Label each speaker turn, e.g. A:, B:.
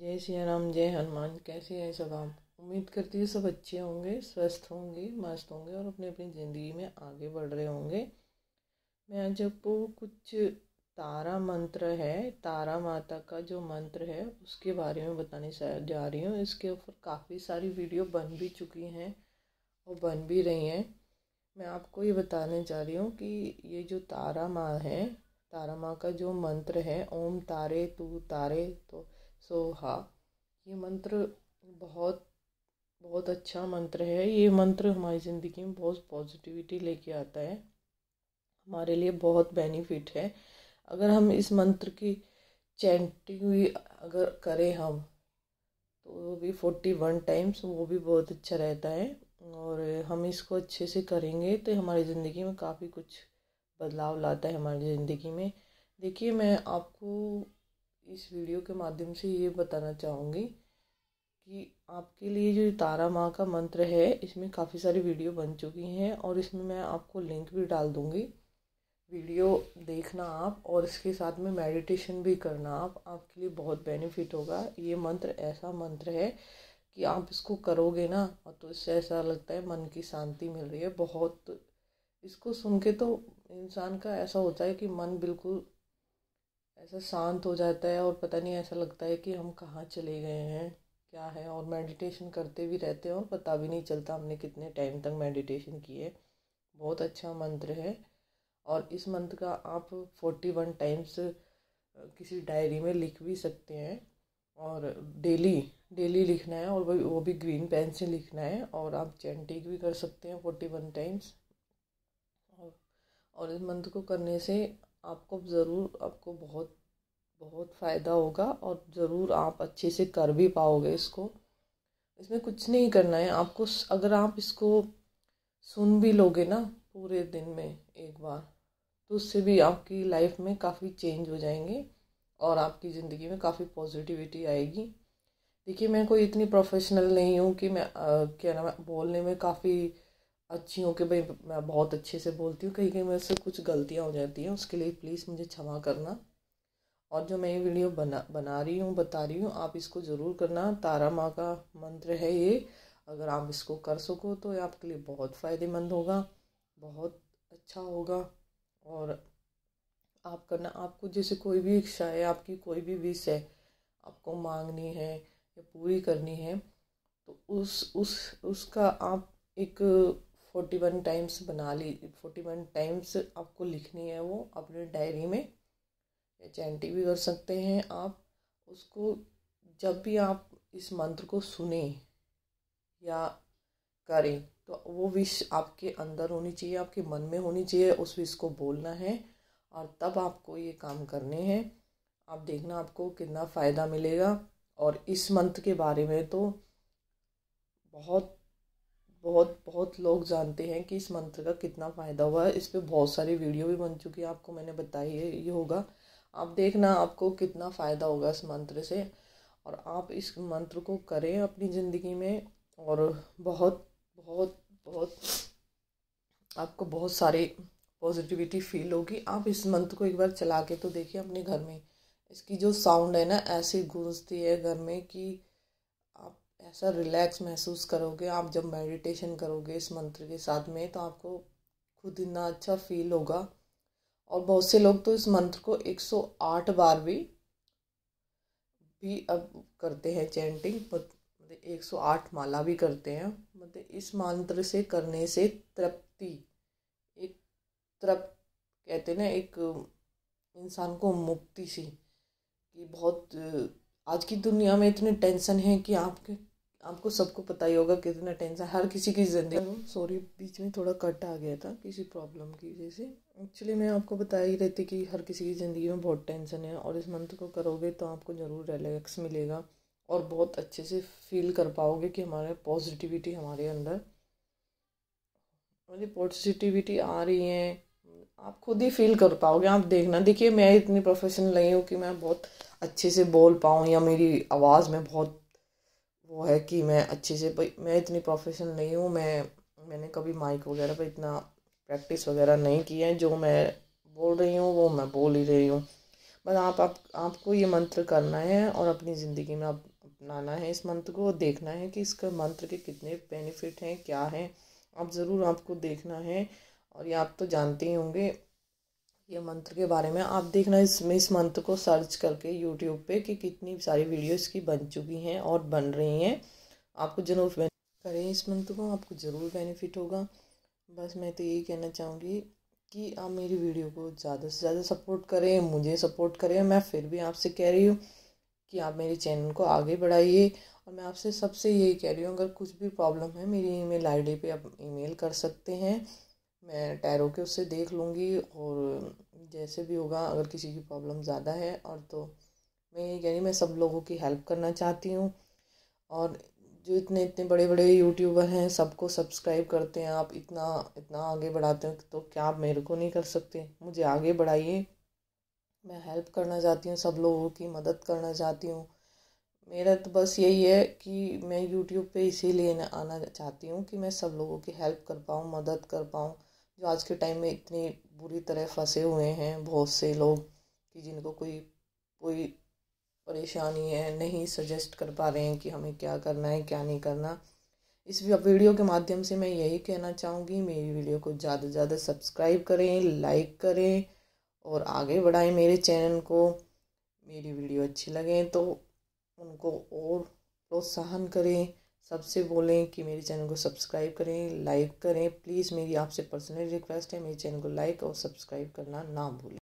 A: जय सिया राम जय हनुमान कैसे हैं सब आप उम्मीद करती हूँ सब अच्छे होंगे स्वस्थ होंगे मस्त होंगे और अपनी अपनी ज़िंदगी में आगे बढ़ रहे होंगे मैं आज आपको कुछ तारा मंत्र है तारा माता का जो मंत्र है उसके बारे में बताने जा रही हूँ इसके ऊपर काफ़ी सारी वीडियो बन भी चुकी हैं और बन भी रही हैं मैं आपको ये बताने जा रही हूँ कि ये जो तारा माँ है तारा माँ का जो मंत्र है ओम तारे तू तारे तो सो हाँ, ये मंत्र बहुत बहुत अच्छा मंत्र है ये मंत्र हमारी ज़िंदगी में बहुत पॉजिटिविटी लेके आता है हमारे लिए बहुत बेनिफिट है अगर हम इस मंत्र की चैंटिंग भी अगर करें हम तो वो भी फोर्टी वन टाइम्स वो भी बहुत अच्छा रहता है और हम इसको अच्छे से करेंगे तो हमारी ज़िंदगी में काफ़ी कुछ बदलाव लाता है हमारी ज़िंदगी में देखिए मैं आपको इस वीडियो के माध्यम से ये बताना चाहूँगी कि आपके लिए जो तारा माँ का मंत्र है इसमें काफ़ी सारी वीडियो बन चुकी हैं और इसमें मैं आपको लिंक भी डाल दूँगी वीडियो देखना आप और इसके साथ में मेडिटेशन भी करना आप आपके लिए बहुत बेनिफिट होगा ये मंत्र ऐसा मंत्र है कि आप इसको करोगे ना और तो इससे ऐसा लगता है मन की शांति मिल रही है बहुत इसको सुन के तो इंसान का ऐसा होता है कि मन बिल्कुल ऐसा शांत हो जाता है और पता नहीं ऐसा लगता है कि हम कहाँ चले गए हैं क्या है और मेडिटेशन करते भी रहते हैं और पता भी नहीं चलता हमने कितने टाइम तक मेडिटेशन किए बहुत अच्छा मंत्र है और इस मंत्र का आप फोर्टी वन टाइम्स किसी डायरी में लिख भी सकते हैं और डेली डेली लिखना है और वो वो भी ग्रीन पेन से लिखना है और आप चैंटिंग भी कर सकते हैं फोर्टी वन टाइम्स और इस मंत्र को करने से आपको ज़रूर आपको बहुत बहुत फ़ायदा होगा और ज़रूर आप अच्छे से कर भी पाओगे इसको इसमें कुछ नहीं करना है आपको अगर आप इसको सुन भी लोगे ना पूरे दिन में एक बार तो उससे भी आपकी लाइफ में काफ़ी चेंज हो जाएंगे और आपकी ज़िंदगी में काफ़ी पॉजिटिविटी आएगी देखिए मैं कोई इतनी प्रोफेशनल नहीं हूँ कि मैं आ, क्या नाम बोलने में काफ़ी अच्छी हूँ कि भाई मैं बहुत अच्छे से बोलती हूँ कहीं कहीं मेरे से कुछ गलतियाँ हो जाती हैं उसके लिए प्लीज़ मुझे क्षमा करना और जो मैं ये वीडियो बना बना रही हूँ बता रही हूँ आप इसको ज़रूर करना तारा माँ का मंत्र है ये अगर आप इसको कर सको तो ये आपके लिए बहुत फ़ायदेमंद होगा बहुत अच्छा होगा और आप करना आपको जैसे कोई भी इच्छा है आपकी कोई भी विश है आपको मांगनी है या पूरी करनी है तो उस उस उसका आप एक फोर्टी वन टाइम्स बना ली फोर्टी वन टाइम्स आपको लिखनी है वो अपने डायरी में या चैंटी भी कर सकते हैं आप उसको जब भी आप इस मंत्र को सुने या करें तो वो विश आपके अंदर होनी चाहिए आपके मन में होनी चाहिए उस विश को बोलना है और तब आपको ये काम करने हैं आप देखना आपको कितना फ़ायदा मिलेगा और इस मंत्र के बारे में तो बहुत बहुत बहुत लोग जानते हैं कि इस मंत्र का कितना फ़ायदा हुआ है इस पर बहुत सारी वीडियो भी बन चुकी है आपको मैंने बताई है ये होगा आप देखना आपको कितना फ़ायदा होगा इस मंत्र से और आप इस मंत्र को करें अपनी ज़िंदगी में और बहुत बहुत बहुत आपको बहुत सारे पॉजिटिविटी फील होगी आप इस मंत्र को एक बार चला के तो देखिए अपने घर में इसकी जो साउंड है ना ऐसी गूंजती है घर में कि आप ऐसा रिलैक्स महसूस करोगे आप जब मेडिटेशन करोगे इस मंत्र के साथ में तो आपको खुद इतना अच्छा फील होगा और बहुत से लोग तो इस मंत्र को 108 बार भी भी अब करते हैं चैंटिंग मतलब 108 माला भी करते हैं मतलब इस मंत्र से करने से तृप्ति एक तृप कहते हैं ना एक इंसान को मुक्ति सी कि बहुत आज की दुनिया में इतने टेंशन है कि आपके आपको सबको पता ही होगा कितना टेंशन हर किसी की ज़िंदगी सॉरी बीच में थोड़ा कट आ गया था किसी प्रॉब्लम की वजह से एक्चुअली मैं आपको बता ही रहती कि हर किसी की ज़िंदगी में बहुत टेंशन है और इस मंथ को करोगे तो आपको ज़रूर रिलैक्स मिलेगा और बहुत अच्छे से फील कर पाओगे कि हमारे पॉजिटिविटी हमारे अंदर मतलब पॉजिटिविटी आ रही है आप खुद ही फील कर पाओगे आप देखना देखिए मैं इतनी प्रोफेशनल नहीं हूँ कि मैं बहुत अच्छे से बोल पाऊँ या मेरी आवाज़ में बहुत वो है कि मैं अच्छे से मैं इतनी प्रोफेशनल नहीं हूँ मैं मैंने कभी माइक वगैरह पर इतना प्रैक्टिस वगैरह नहीं की है जो मैं बोल रही हूँ वो मैं बोल ही रही हूँ बस आप, आप आपको ये मंत्र करना है और अपनी ज़िंदगी में आप अपनाना है इस मंत्र को देखना है कि इसका मंत्र के कितने बेनिफिट हैं क्या हैं आप ज़रूर आपको देखना है और ये आप तो जानते ही होंगे ये मंत्र के बारे में आप देखना इसमें इस मंत्र को सर्च करके यूट्यूब पे कि कितनी सारी वीडियो इसकी बन चुकी हैं और बन रही हैं आपको जरूर करें इस मंत्र को आपको ज़रूर बेनिफिट होगा बस मैं तो यही कहना चाहूँगी कि आप मेरी वीडियो को ज़्यादा से ज़्यादा सपोर्ट करें मुझे सपोर्ट करें मैं फिर भी आपसे कह रही हूँ कि आप मेरे चैनल को आगे बढ़ाइए और मैं आपसे सबसे यही कह रही हूँ अगर कुछ भी प्रॉब्लम है मेरी ईमेल आईडी पे आप ईमेल कर सकते हैं मैं टैरो के उससे देख लूँगी और जैसे भी होगा अगर किसी की प्रॉब्लम ज़्यादा है और तो मैं यानी कह रही मैं सब लोगों की हेल्प करना चाहती हूँ और जो इतने इतने बड़े बड़े यूट्यूबर हैं सबको सब्सक्राइब करते हैं आप इतना इतना आगे बढ़ाते हैं तो क्या आप मेरे को नहीं कर सकते मुझे आगे बढ़ाइए मैं हेल्प करना चाहती हूँ सब लोगों की मदद करना चाहती हूँ मेरा तो बस यही है कि मैं यूट्यूब पे इसीलिए आना चाहती हूँ कि मैं सब लोगों की हेल्प कर पाऊँ मदद कर पाऊँ जो आज के टाइम में इतनी बुरी तरह फंसे हुए हैं बहुत से लोग कि जिनको कोई कोई परेशानी है नहीं सजेस्ट कर पा रहे हैं कि हमें क्या करना है क्या नहीं करना इस वीडियो के माध्यम से मैं यही कहना चाहूँगी मेरी वीडियो को ज़्यादा से ज़्यादा सब्सक्राइब करें लाइक करें और आगे बढ़ाएं मेरे चैनल को मेरी वीडियो अच्छी लगे तो उनको और प्रोत्साहन करें सबसे बोलें कि मेरे चैनल को सब्सक्राइब करें लाइक करें प्लीज़ मेरी आपसे पर्सनली रिक्वेस्ट है मेरे चैनल को लाइक और सब्सक्राइब करना ना भूलें